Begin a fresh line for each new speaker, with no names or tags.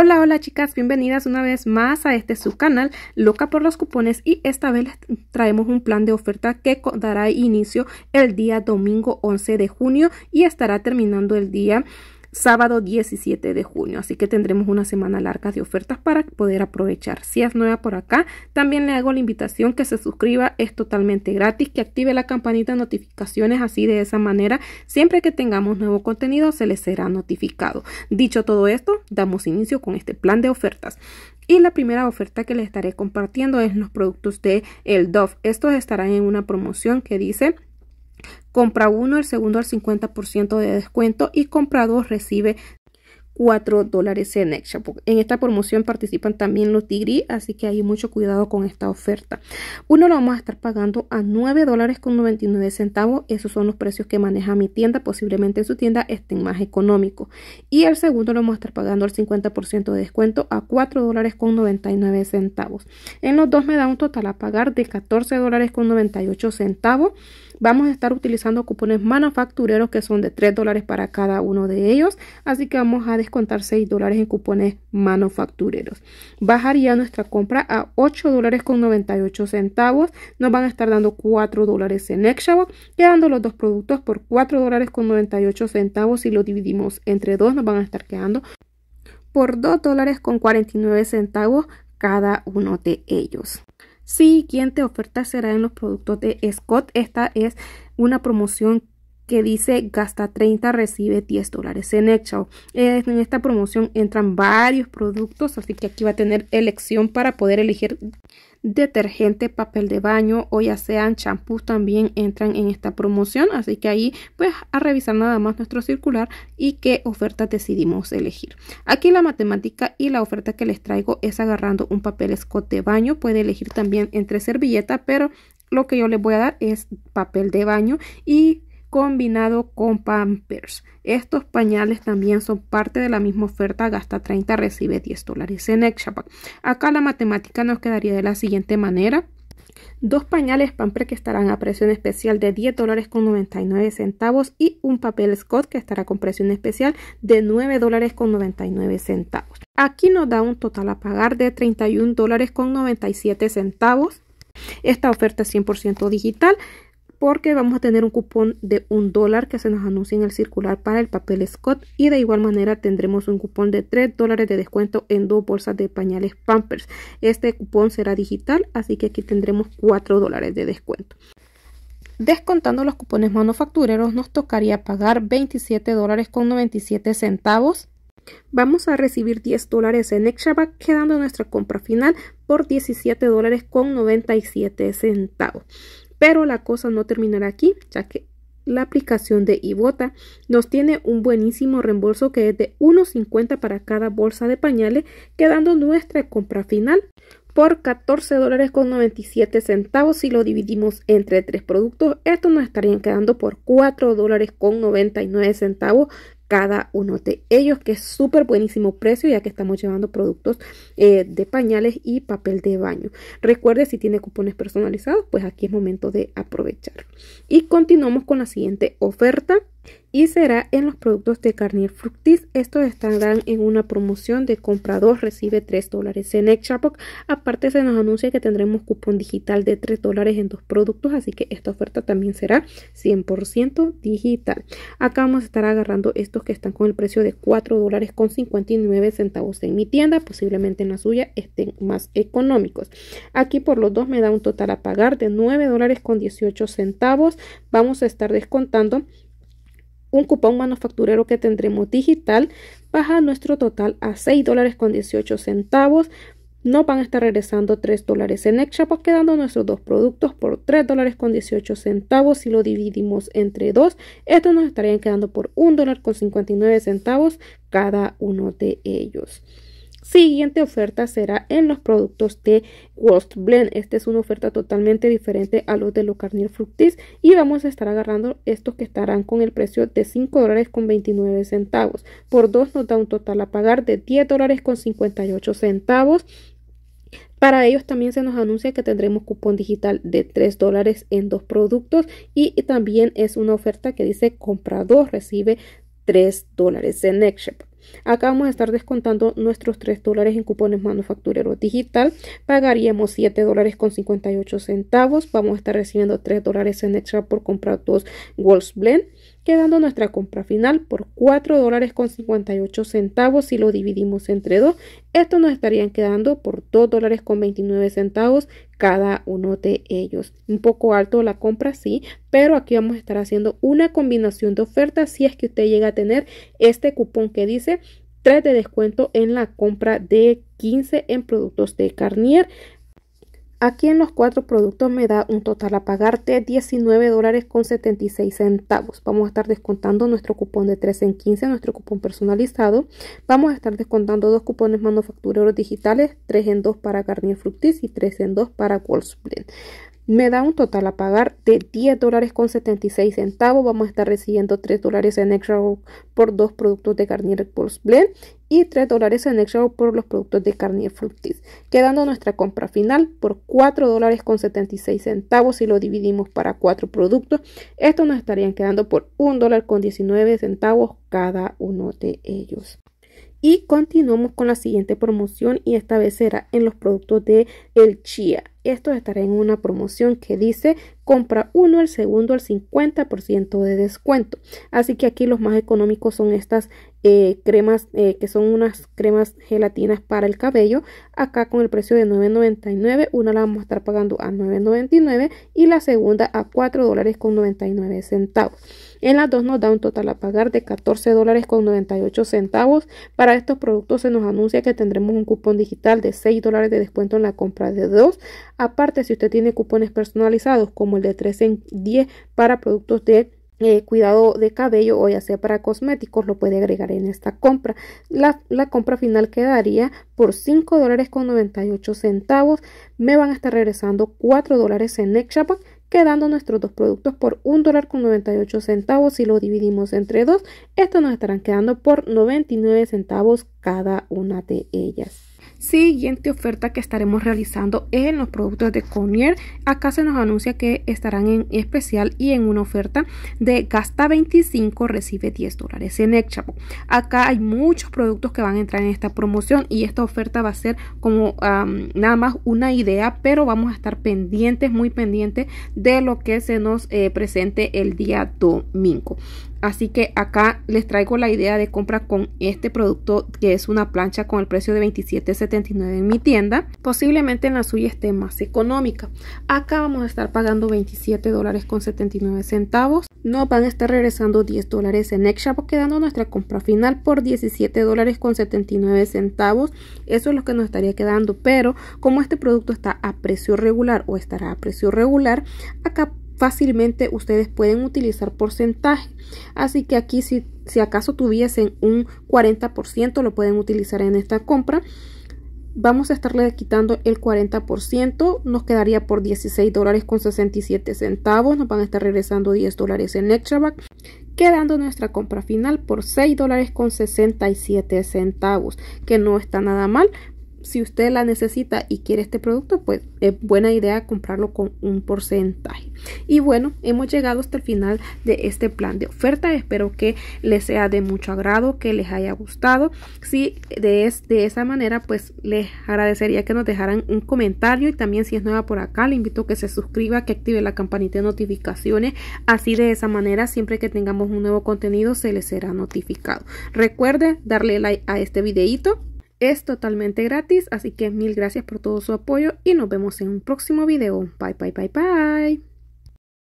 Hola, hola chicas, bienvenidas una vez más a este canal Loca por los cupones y esta vez les traemos un plan de oferta que dará inicio el día domingo 11 de junio y estará terminando el día sábado 17 de junio. Así que tendremos una semana larga de ofertas para poder aprovechar. Si es nueva por acá, también le hago la invitación que se suscriba. Es totalmente gratis, que active la campanita de notificaciones. Así de esa manera, siempre que tengamos nuevo contenido, se les será notificado. Dicho todo esto, damos inicio con este plan de ofertas. Y la primera oferta que les estaré compartiendo es los productos de el Dove. Estos estarán en una promoción que dice Compra uno, el segundo al 50% de descuento y compra dos recibe 4 dólares en extra. En esta promoción participan también los tigris, así que hay mucho cuidado con esta oferta. Uno lo vamos a estar pagando a 9 dólares con centavos. Esos son los precios que maneja mi tienda. Posiblemente su tienda estén más económicos. Y el segundo lo vamos a estar pagando al 50% de descuento a $4.99. dólares con centavos. En los dos me da un total a pagar de 14 dólares con 98 centavos. Vamos a estar utilizando cupones manufactureros que son de 3 dólares para cada uno de ellos. Así que vamos a descontar 6 dólares en cupones manufactureros. Bajaría nuestra compra a 8 dólares con 98 centavos. Nos van a estar dando 4 dólares en Exxon. quedando los dos productos por 4 dólares con 98 centavos. Si lo dividimos entre dos, nos van a estar quedando por 2 dólares con 49 centavos cada uno de ellos siguiente oferta será en los productos de Scott. Esta es una promoción que dice gasta 30, recibe 10 dólares en Excel. En esta promoción entran varios productos, así que aquí va a tener elección para poder elegir detergente, papel de baño o ya sean champús también entran en esta promoción. Así que ahí pues a revisar nada más nuestro circular y qué oferta decidimos elegir. Aquí la matemática y la oferta que les traigo es agarrando un papel escote de baño. Puede elegir también entre servilleta, pero lo que yo les voy a dar es papel de baño y combinado con Pampers. Estos pañales también son parte de la misma oferta, gasta 30, recibe 10 dólares en pack. Acá la matemática nos quedaría de la siguiente manera. Dos pañales Pampers que estarán a presión especial de 10 dólares con 99 centavos y un papel Scott que estará con presión especial de 9 dólares con 99 centavos. Aquí nos da un total a pagar de 31 dólares con 97 centavos. Esta oferta es 100% digital porque vamos a tener un cupón de un dólar que se nos anuncia en el circular para el papel Scott y de igual manera tendremos un cupón de 3 dólares de descuento en dos bolsas de pañales Pampers. Este cupón será digital, así que aquí tendremos 4 dólares de descuento. Descontando los cupones manufactureros nos tocaría pagar 27 dólares con 97 centavos Vamos a recibir 10 dólares en extraback, quedando nuestra compra final por 17 dólares con 97 centavos. Pero la cosa no terminará aquí, ya que la aplicación de Ibota nos tiene un buenísimo reembolso que es de 1.50 para cada bolsa de pañales, quedando nuestra compra final por $14.97. dólares con centavos si lo dividimos entre tres productos estos nos estarían quedando por $4.99. dólares con centavos cada uno de ellos, que es súper buenísimo precio, ya que estamos llevando productos eh, de pañales y papel de baño. Recuerde, si tiene cupones personalizados, pues aquí es momento de aprovechar. Y continuamos con la siguiente oferta y será en los productos de Carnier Fructis. Estos estarán en una promoción de 2. recibe 3 dólares en Extrabox. Aparte se nos anuncia que tendremos cupón digital de 3 dólares en dos productos, así que esta oferta también será 100% digital. Acá vamos a estar agarrando estos que están con el precio de 4 dólares con 59 centavos en mi tienda, posiblemente en la suya estén más económicos. Aquí por los dos me da un total a pagar de 9 dólares con 18 centavos. Vamos a estar descontando un cupón manufacturero que tendremos digital baja nuestro total a 6 dólares con 18 centavos. no van a estar regresando 3 dólares en pues quedando nuestros dos productos por 3 dólares con 18 centavos. Si lo dividimos entre dos, estos nos estarían quedando por 1 dólar con 59 centavos cada uno de ellos siguiente oferta será en los productos de Worst Blend. Esta es una oferta totalmente diferente a los de Locarnil Fructis y vamos a estar agarrando estos que estarán con el precio de 5 dólares con 29 centavos. Por dos nos da un total a pagar de 10 dólares con 58 centavos. Para ellos también se nos anuncia que tendremos cupón digital de 3 dólares en dos productos y también es una oferta que dice compra comprador recibe 3 dólares en Next Acá vamos a estar descontando nuestros 3 dólares en cupones manufacturero digital. Pagaríamos 7 dólares con 58 centavos. Vamos a estar recibiendo 3 dólares en extra por comprar dos Wolfs Blend quedando nuestra compra final por 4 dólares con 58 centavos si lo dividimos entre dos. esto nos estarían quedando por 2 dólares con 29 centavos cada uno de ellos. Un poco alto la compra, sí, pero aquí vamos a estar haciendo una combinación de ofertas si es que usted llega a tener este cupón que dice 3 de descuento en la compra de 15 en productos de Carnier. Aquí en los cuatro productos me da un total a pagarte 19 dólares con 76 centavos. Vamos a estar descontando nuestro cupón de 3 en 15, nuestro cupón personalizado. Vamos a estar descontando dos cupones manufactureros digitales, 3 en 2 para Garnier Fructis y 3 en 2 para Wolfsblend me da un total a pagar de 10 dólares con 76 centavos. Vamos a estar recibiendo 3 dólares en extra por dos productos de Garnier Pulse Blend y 3 dólares en extra por los productos de carne y fructis, quedando nuestra compra final por 4 dólares con 76 centavos si lo dividimos para 4 productos. Estos nos estarían quedando por 1 dólar con 19 centavos cada uno de ellos. Y continuamos con la siguiente promoción y esta vez será en los productos de el chía. Esto estará en una promoción que dice compra uno, el segundo al 50% de descuento. Así que aquí los más económicos son estas eh, cremas eh, que son unas cremas gelatinas para el cabello. Acá con el precio de 9.99, una la vamos a estar pagando a 9.99 y la segunda a $4.99. dólares con centavos. En las dos nos da un total a pagar de 14 dólares con 98 centavos. Para estos productos se nos anuncia que tendremos un cupón digital de 6 dólares de descuento en la compra de dos. Aparte, si usted tiene cupones personalizados como el de 3 en 10 para productos de eh, cuidado de cabello o ya sea para cosméticos lo puede agregar en esta compra la, compra final quedaría por 5 dólares con 98 centavos me van a estar regresando 4 dólares en Nextshop quedando nuestros dos productos por un dólar con centavos. Si lo dividimos entre dos, estos nos estarán quedando por 99 centavos cada una de ellas siguiente oferta que estaremos realizando es en los productos de Conier, Acá se nos anuncia que estarán en especial y en una oferta de gasta 25, recibe 10 dólares en Exchapo. Acá hay muchos productos que van a entrar en esta promoción y esta oferta va a ser como nada más una idea, pero vamos a estar pendientes, muy pendientes de lo que se nos eh, presente el día domingo. Así que acá les traigo la idea de compra con este producto que es una plancha con el precio de $27.79 en mi tienda. Posiblemente en la suya esté más económica. Acá vamos a estar pagando $27.79 Nos van a estar regresando 10 dólares en Extra, quedando nuestra compra final por $17.79 Eso es lo que nos estaría quedando. Pero como este producto está a precio regular o estará a precio regular, acá fácilmente ustedes pueden utilizar porcentaje. Así que aquí si, si acaso tuviesen un 40% lo pueden utilizar en esta compra. Vamos a estarle quitando el 40%, nos quedaría por 16 dólares con 67 centavos, nos van a estar regresando 10 dólares en extra quedando nuestra compra final por 6 dólares con 67 centavos, que no está nada mal si usted la necesita y quiere este producto, pues es buena idea comprarlo con un porcentaje. Y bueno, hemos llegado hasta el final de este plan de oferta. Espero que les sea de mucho agrado, que les haya gustado. Si de, de esa manera, pues les agradecería que nos dejaran un comentario y también si es nueva por acá, le invito a que se suscriba, que active la campanita de notificaciones. Así de esa manera, siempre que tengamos un nuevo contenido, se les será notificado. Recuerde darle like a este videito es totalmente gratis, así que mil gracias por todo su apoyo y nos vemos en un próximo video. Bye, bye, bye, bye.